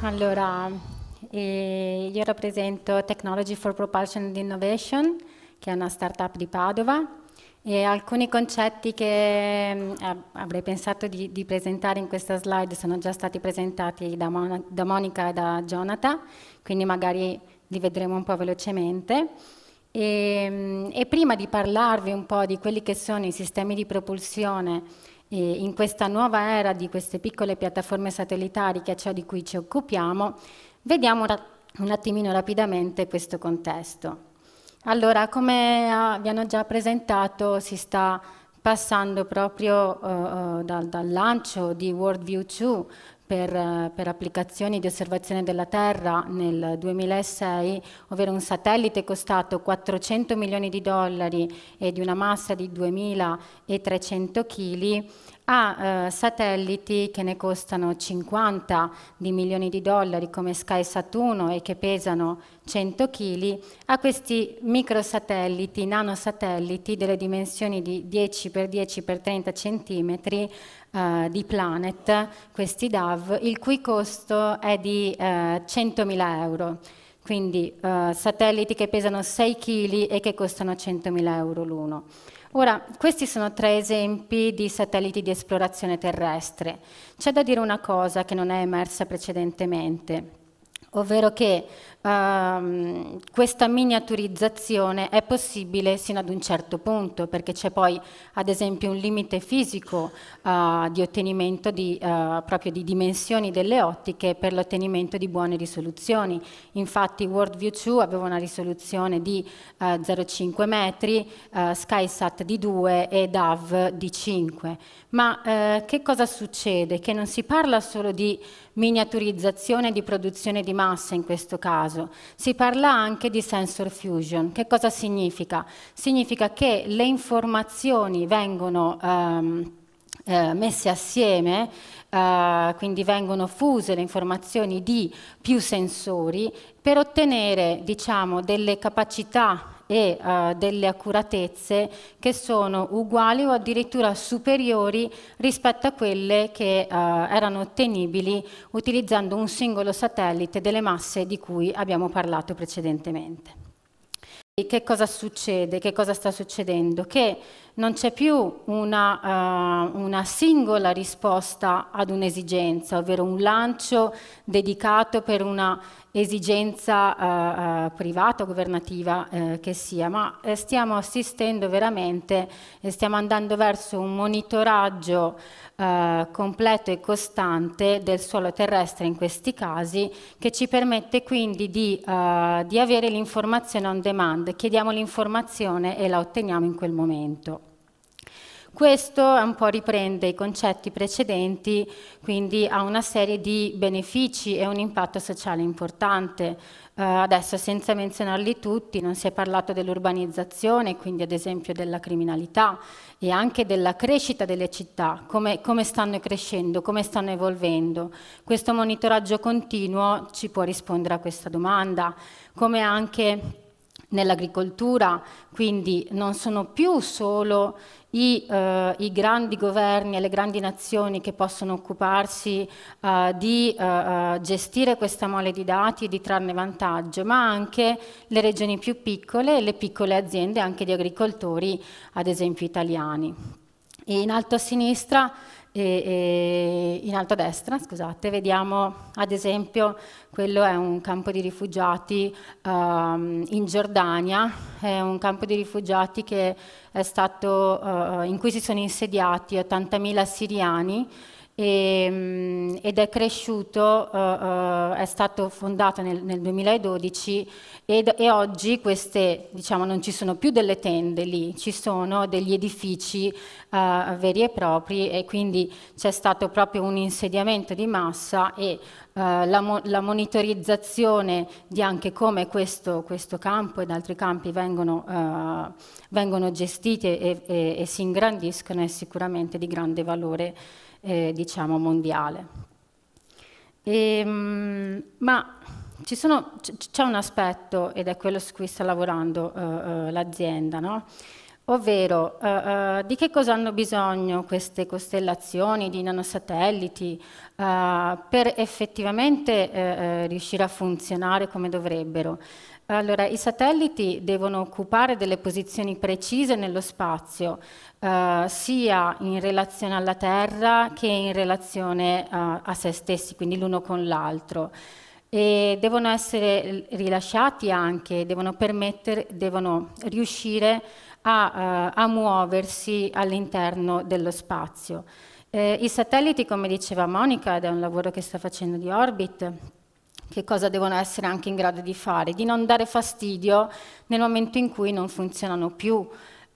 Allora, eh, io rappresento Technology for Propulsion and Innovation, che è una startup di Padova, e alcuni concetti che eh, avrei pensato di, di, presentare in questa slide sono già stati presentati da, Mon da Monica e da Jonathan, quindi magari li vedremo un po' velocemente. E, mm, e prima di parlarvi un po' di quelli che sono i sistemi di propulsione e in questa nuova era di queste piccole piattaforme satellitari, che è ciò di cui ci occupiamo, vediamo un attimino rapidamente questo contesto. Allora, come ah, vi hanno già presentato, si sta passando proprio eh, eh dal, dal lancio di WorldView 2 per, per, applicazioni di osservazione della Terra nel 2006, ovvero un satellite costato 400 milioni di dollari e di una massa di 2.300 kg, a eh, satelliti che ne costano 50 di milioni di dollari come Sky Saturno e che pesano 100 kg, a questi microsatelliti, nanosatelliti delle dimensioni di 10 x 10 x 30 cm eh, di Planet, questi DAV, il cui costo è di eh, 100.000 euro quindi eh, satelliti che pesano 6 kg e che costano 100.000 euro l'uno. Ora, questi sono tre esempi di satelliti di esplorazione terrestre. C'è da dire una cosa che non è emersa precedentemente ovvero che ehm, questa miniaturizzazione è possibile sino ad un certo punto, perché c'è poi ad esempio un limite fisico eh, di ottenimento di, eh, proprio di dimensioni delle ottiche per l'ottenimento di buone risoluzioni. Infatti WorldView 2 aveva una risoluzione di eh, 0,5 metri, eh, SkySat di 2 e DAV di 5. Ma eh, che cosa succede? Che non si parla solo di miniaturizzazione di produzione di massa, massa in questo caso. Si parla anche di sensor fusion. Che cosa significa? Significa che le informazioni vengono... Ehm, eh, messe assieme, eh, quindi vengono fuse le informazioni di più sensori per ottenere diciamo, delle capacità e eh, delle accuratezze che sono uguali o addirittura superiori rispetto a quelle che eh, erano ottenibili utilizzando un singolo satellite delle masse di cui abbiamo parlato precedentemente. E che cosa succede? Che cosa sta succedendo? Che non c'è più una, uh, una, singola risposta ad un'esigenza, ovvero un lancio dedicato per una esigenza uh, privata o governativa uh, che sia, ma stiamo assistendo veramente, stiamo andando verso un monitoraggio completo e costante del suolo terrestre in questi casi, che ci permette quindi di, di avere l'informazione on demand, chiediamo l'informazione e la otteniamo in quel momento. Questo un po' riprende i concetti precedenti, quindi ha una serie di benefici e un impatto sociale importante. Uh, adesso senza menzionarli tutti non si è parlato dell'urbanizzazione, quindi ad esempio della criminalità e anche della crescita delle città, come, come stanno crescendo, come stanno evolvendo. Questo monitoraggio continuo ci può rispondere a questa domanda, come anche nell'agricoltura, quindi non sono più solo i, eh, i, grandi governi e le grandi nazioni che possono occuparsi eh, di eh, eh gestire questa mole di dati e di trarne vantaggio, ma anche le regioni più piccole e le piccole aziende anche di agricoltori, ad esempio italiani. E in alto a sinistra e, e in alto a destra, scusate, vediamo ad esempio, quello è un campo di rifugiati um, in Giordania, è un campo di rifugiati che è stato, uh, in cui si sono insediati 80.000 siriani e, ehm, ed è cresciuto, eh, eh, è stato fondato nel, nel 2012 ed, e oggi queste, diciamo, non ci sono più delle tende lì, ci sono degli edifici eh, veri e propri e quindi c'è stato proprio un insediamento di massa e eh, la, mo la, monitorizzazione di anche come questo, questo campo ed altri campi vengono, uh, vengono gestiti e, e, e, si ingrandiscono è sicuramente di grande valore eh, diciamo, mondiale. E, ehm, ma c'è un aspetto, ed è quello su cui sta lavorando eh, eh l'azienda, no? ovvero eh, eh, di che cosa hanno bisogno queste costellazioni di nanosatelliti eh, per effettivamente riuscire a funzionare come dovrebbero. Allora, i satelliti devono occupare delle posizioni precise nello spazio, eh, sia in relazione alla Terra che in relazione eh, a se stessi, quindi l'uno con l'altro. E devono essere rilasciati anche, devono, devono riuscire a, eh, a muoversi all'interno dello spazio. Eh, I satelliti, come diceva Monica, ed è un lavoro che sta facendo di Orbit, che cosa devono essere anche in grado di fare, di non dare fastidio nel momento in cui non funzionano più,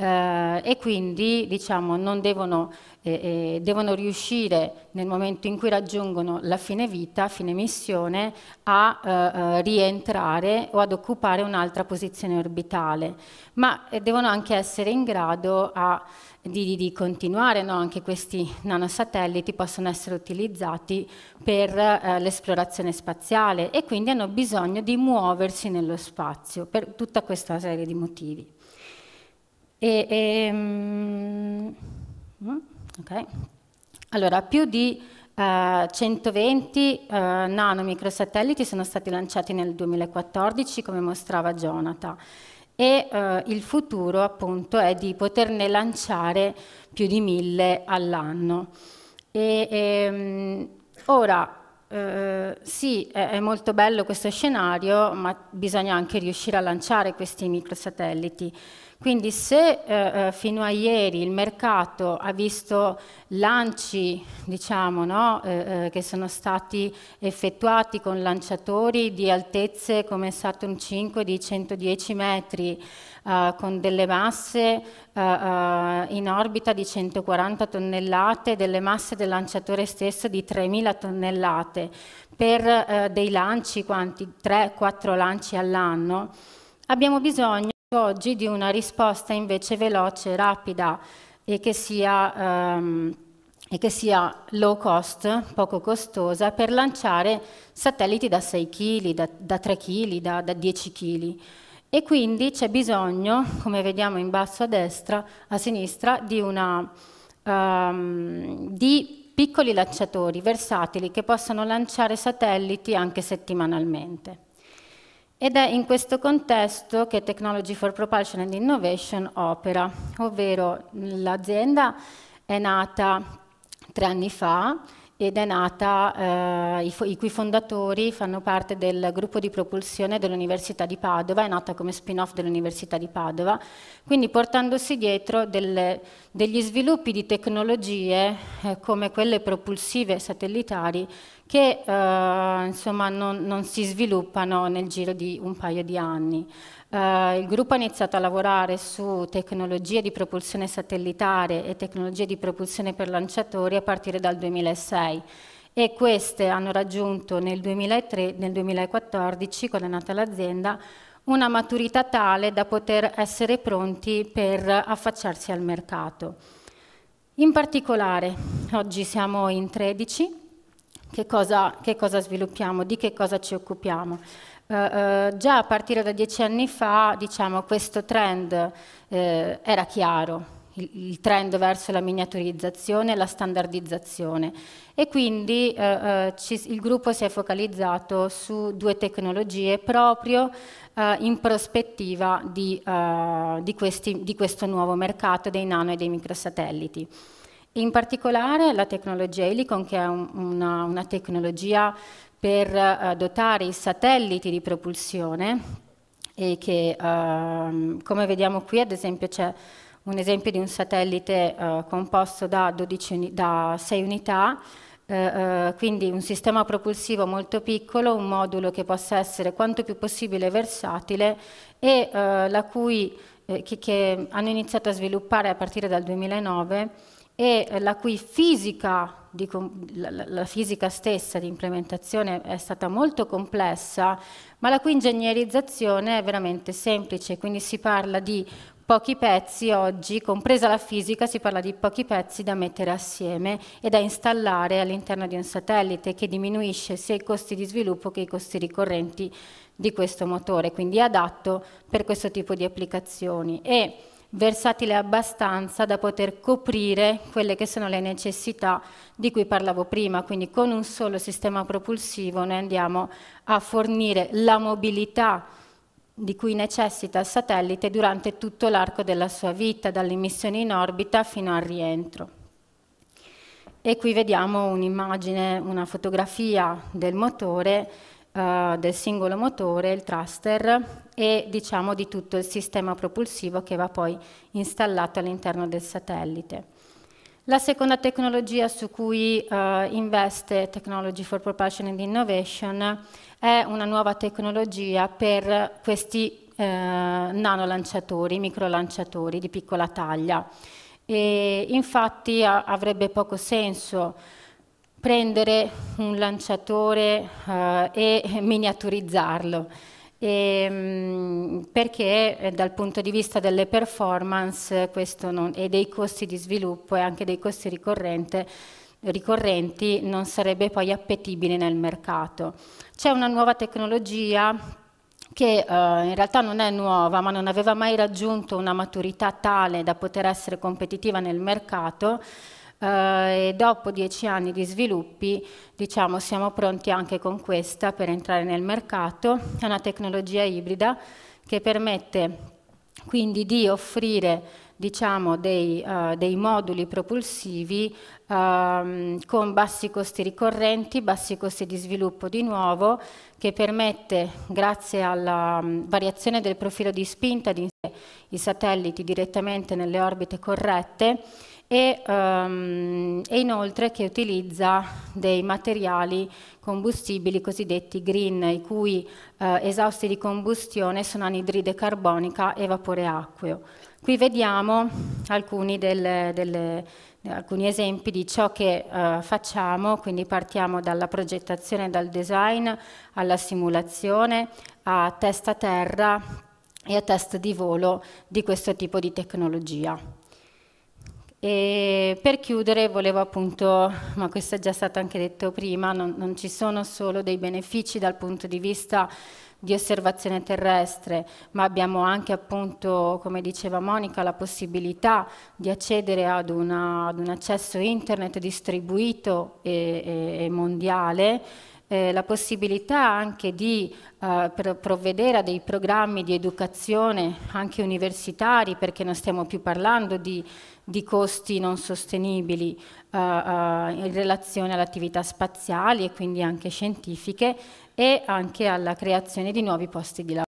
eh, e quindi diciamo, non devono, eh, eh, devono, riuscire nel momento in cui raggiungono la fine vita, fine missione, a eh, eh, rientrare o ad occupare un'altra posizione orbitale, ma eh, devono anche essere in grado a, di, di, continuare, no? anche questi nanosatelliti possono essere utilizzati per l'esplorazione spaziale e quindi hanno bisogno di muoversi nello spazio per tutta questa serie di motivi. E, e, ehm, mm, okay. Allora, più di uh, eh, 120 uh, eh, nanomicrosatelliti sono stati lanciati nel 2014, come mostrava Jonathan, e uh, il futuro appunto è di poterne lanciare più di 1000 all'anno. E, e, ehm, ora, Uh, sì, è, è, molto bello questo scenario, ma bisogna anche riuscire a lanciare questi microsatelliti. Quindi se eh, eh, fino a ieri il mercato ha visto lanci diciamo, no, eh, eh che sono stati effettuati con lanciatori di altezze come Saturn 5 di 110 metri, eh, con delle masse eh, in orbita di 140 tonnellate, delle masse del lanciatore stesso di 3.000 tonnellate, per dei lanci, quanti? 3-4 lanci all'anno, abbiamo bisogno oggi di una risposta invece veloce, rapida e che sia, um, e che sia low cost, poco costosa, per lanciare satelliti da 6 kg, da, da 3 kg, da, da 10 kg. E quindi c'è bisogno, come vediamo in basso a destra, a sinistra, di, una, um, di piccoli lanciatori versatili che possano lanciare satelliti anche settimanalmente. Ed è in questo contesto che Technology for Propulsion and Innovation opera, ovvero l'azienda è nata tre anni fa ed è nata, eh, i, i, cui fondatori fanno parte del gruppo di propulsione dell'Università di Padova, è nata come spin-off dell'Università di Padova, quindi portandosi dietro delle, degli sviluppi di tecnologie eh, come quelle propulsive satellitari che eh, insomma, non, non, si sviluppano nel giro di un paio di anni. Eh, il gruppo ha iniziato a lavorare su tecnologie di propulsione satellitare e tecnologie di propulsione per lanciatori a partire dal 2006 e queste hanno raggiunto nel, 2003, nel 2014, quando è nata l'azienda, una maturità tale da poter essere pronti per affacciarsi al mercato. In particolare, oggi siamo in 13 che cosa, che cosa sviluppiamo, di che cosa ci occupiamo. Eh, eh già a partire da dieci anni fa, diciamo, questo trend eh, era chiaro, il trend verso la miniaturizzazione e la standardizzazione e quindi eh, eh ci, il gruppo si è focalizzato su due tecnologie proprio eh, in prospettiva di, eh, di, questi, di questo nuovo mercato dei nano e dei microsatelliti. In particolare la tecnologia Helicon, che è una, una, tecnologia per eh, dotare i satelliti di propulsione e che, eh, come vediamo qui, ad esempio c'è un esempio di un satellite eh, composto da, 12 uni da 6 unità, eh, eh, quindi un sistema propulsivo molto piccolo, un modulo che possa essere quanto più possibile versatile e eh, la cui, eh, che, che hanno iniziato a sviluppare a partire dal 2009 e eh, la cui fisica, la fisica stessa di implementazione è stata molto complessa, ma la cui ingegnerizzazione è veramente semplice, quindi si parla di pochi pezzi oggi, compresa la fisica, si parla di pochi pezzi da mettere assieme e da installare all'interno di un satellite che diminuisce sia i costi di sviluppo che i costi ricorrenti di questo motore, quindi adatto per questo tipo di applicazioni. E versatile abbastanza da poter coprire quelle che sono le necessità di cui parlavo prima, quindi con un solo sistema propulsivo noi andiamo a fornire la mobilità di cui necessita il satellite durante tutto l'arco della sua vita, dall'emissione in orbita fino al rientro. E qui vediamo un'immagine, una fotografia del motore eh, del singolo motore, il thruster e diciamo di tutto il sistema propulsivo che va poi installato all'interno del satellite. La seconda tecnologia su cui uh, investe Technology for Propulsion and Innovation è una nuova tecnologia per questi eh, nanolanciatori, microlanciatori di piccola taglia. E infatti a, avrebbe poco senso prendere un lanciatore eh, e miniaturizzarlo. E, ehm, perché eh, dal punto di vista delle performance non, e dei costi di sviluppo e anche dei costi ricorrenti non sarebbe poi appetibile nel mercato. C'è una nuova tecnologia che eh, in realtà non è nuova ma non aveva mai raggiunto una maturità tale da poter essere competitiva nel mercato eh, e dopo dieci anni di sviluppi diciamo, siamo pronti anche con questa per entrare nel mercato. È una tecnologia ibrida che permette quindi di offrire diciamo, dei, uh, dei, moduli propulsivi um, con bassi costi ricorrenti, bassi costi di sviluppo di nuovo, che permette, grazie alla um, variazione del profilo di spinta di inserire i satelliti direttamente nelle orbite corrette, e, um, e, inoltre che utilizza dei materiali combustibili cosiddetti green, i cui uh, esausti di combustione sono anidride carbonica e vapore acqueo. Qui vediamo alcuni, del, delle, alcuni esempi di ciò che eh, facciamo, quindi partiamo dalla progettazione, dal design, alla simulazione, a test a terra e a test di volo di questo tipo di tecnologia. E per chiudere volevo appunto, ma questo è già stato anche detto prima, non, non, ci sono solo dei benefici dal punto di vista di osservazione terrestre, ma abbiamo anche appunto, come diceva Monica, la possibilità di accedere ad, una, ad un accesso internet distribuito e, e, e mondiale, eh, la possibilità anche di eh, provvedere a dei programmi di educazione anche universitari, perché non stiamo più parlando di, di costi non sostenibili eh, eh in relazione alle attività spaziali e quindi anche scientifiche, e anche alla creazione di nuovi posti di lavoro.